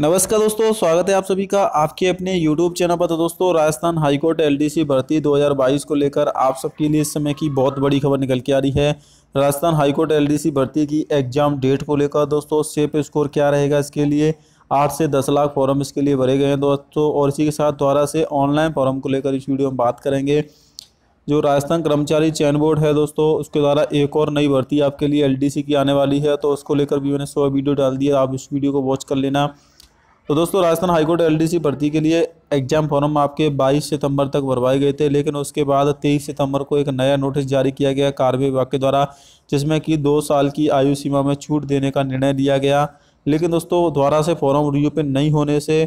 नमस्कार दोस्तों स्वागत है आप सभी का आपके अपने YouTube चैनल पर तो दोस्तों राजस्थान हाईकोर्ट एल सी भर्ती 2022 को लेकर आप सबके लिए इस समय की बहुत बड़ी खबर निकल के आ रही है राजस्थान हाईकोर्ट एल सी भर्ती की एग्जाम डेट को लेकर दोस्तों सेप स्कोर क्या रहेगा इसके लिए आठ से दस लाख फॉर्म इसके लिए भरे गए हैं दोस्तों और इसी के साथ द्वारा से ऑनलाइन फॉर्म को लेकर इस वीडियो में बात करेंगे जो राजस्थान कर्मचारी चयन बोर्ड है दोस्तों उसके द्वारा एक और नई भर्ती आपके लिए सी की आने वाली है तो उसको लेकर भी मैंने सौ वीडियो डाल दिया आप इस वीडियो को वॉच कर लेना तो दोस्तों राजस्थान हाईकोर्ट एल डी भर्ती के लिए एग्जाम फॉर्म आपके 22 सितंबर तक भरवाए गए थे लेकिन उसके बाद 23 सितंबर को एक नया नोटिस जारी किया गया कार्य विभाग के द्वारा जिसमें कि दो साल की आयु सीमा में छूट देने का निर्णय लिया गया लेकिन दोस्तों द्वारा से फॉर्म रीओपन नहीं होने से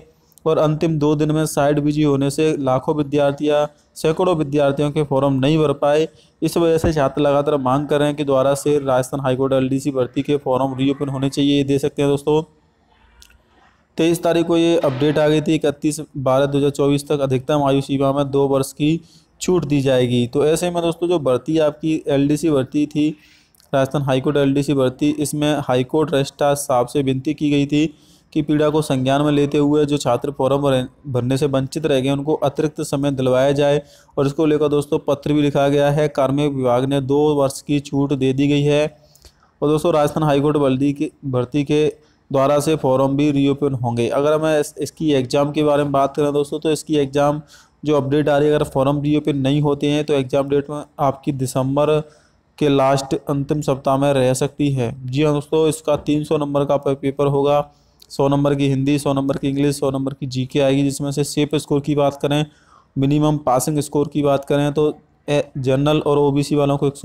और अंतिम दो दिन में साइड बिजी होने से लाखों विद्यार्थियाँ सैकड़ों विद्यार्थियों के फॉर्म नहीं भर पाए इस वजह से छात्र लगातार मांग कर रहे हैं कि द्वारा से राजस्थान हाईकोर्ट एल भर्ती के फॉर्म रीओपन होने चाहिए ये दे सकते हैं दोस्तों तेईस तारीख को ये अपडेट आ गई थी इकतीस बारह दो हज़ार चौबीस तक अधिकतम आयु सीमा में दो वर्ष की छूट दी जाएगी तो ऐसे में दोस्तों जो भर्ती आपकी एलडीसी भर्ती थी राजस्थान हाईकोर्ट एलडीसी भर्ती इसमें हाईकोर्ट रजिस्ट्रार साहब से विनती की गई थी कि पीड़ा को संज्ञान में लेते हुए जो छात्र फॉरम भरने से वंचित रह गए उनको अतिरिक्त समय दिलवाया जाए और इसको लेकर दोस्तों पत्र भी लिखा गया है कार्मिक विभाग ने दो वर्ष की छूट दे दी गई है और दोस्तों राजस्थान हाईकोर्ट बल्दी के भर्ती के द्वारा से फॉर्म भी रीओपन होंगे अगर मैं इस, इसकी एग्ज़ाम के बारे में बात करें दोस्तों तो इसकी एग्ज़ाम जो अपडेट आ रही है अगर फॉर्म रीओपन नहीं होते हैं तो एग्ज़ाम डेट में आपकी दिसंबर के लास्ट अंतिम सप्ताह में रह सकती है जी हाँ दोस्तों इसका तीन सौ नंबर का पेपर होगा सौ नंबर की हिंदी सौ नंबर की इंग्लिश सौ नंबर की जी आएगी जिसमें से सेफ स्कोर की बात करें मिनिमम पासिंग स्कोर की बात करें तो जनरल और ओबीसी वालों को एक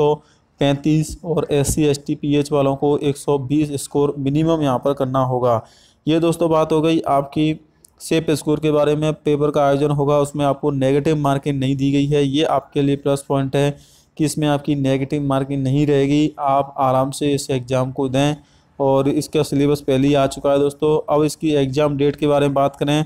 पैंतीस और S C S T P H वालों को बीस स्कोर मिनिमम यहाँ पर करना होगा ये दोस्तों बात हो गई आपकी सेप स्कोर के बारे में पेपर का आयोजन होगा उसमें आपको नेगेटिव मार्किंग नहीं दी गई है ये आपके लिए प्लस पॉइंट है कि इसमें आपकी नेगेटिव मार्किंग नहीं रहेगी आप आराम से इस एग्ज़ाम को दें और इसका सिलेबस पहले ही आ चुका है दोस्तों अब इसकी एग्ज़ाम डेट के बारे में बात करें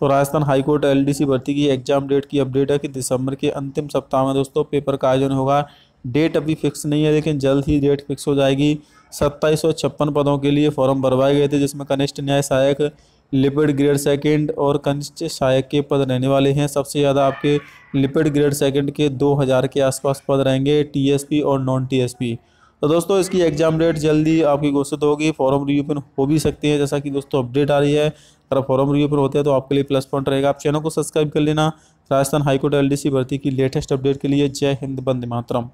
तो राजस्थान हाईकोर्ट सी भर्ती की एग्ज़ाम डेट की अपडेट है कि दिसंबर के अंतिम सप्ताह में दोस्तों पेपर का आयोजन होगा डेट अभी फिक्स नहीं है लेकिन जल्द ही डेट फिक्स हो जाएगी सत्ताईस सौ छप्पन पदों के लिए फॉर्म भरवाए गए थे जिसमें कनिष्ठ न्याय सहायक लिपिड ग्रेड सेकंड और कनिष्ठ सहायक के पद रहने वाले हैं सबसे ज़्यादा आपके लिपिड ग्रेड सेकंड के 2000 के आसपास पद रहेंगे टीएसपी और नॉन टीएसपी तो दोस्तों इसकी एग्जाम डेट जल्दी आपकी घोषित होगी फॉर्म रिव्यूपन हो भी सकते हैं जैसा कि दोस्तों अपडेट आ रही है अगर फॉर्म रिव्यूपन होते हैं तो आपके लिए प्लस पॉइंट रहेगा आप चैनल को सब्सक्राइब कर लेना राजस्थान हाईकोर्ट सी भर्ती की लेटेस्ट अपडेट के लिए जय हिंद बंद मातरम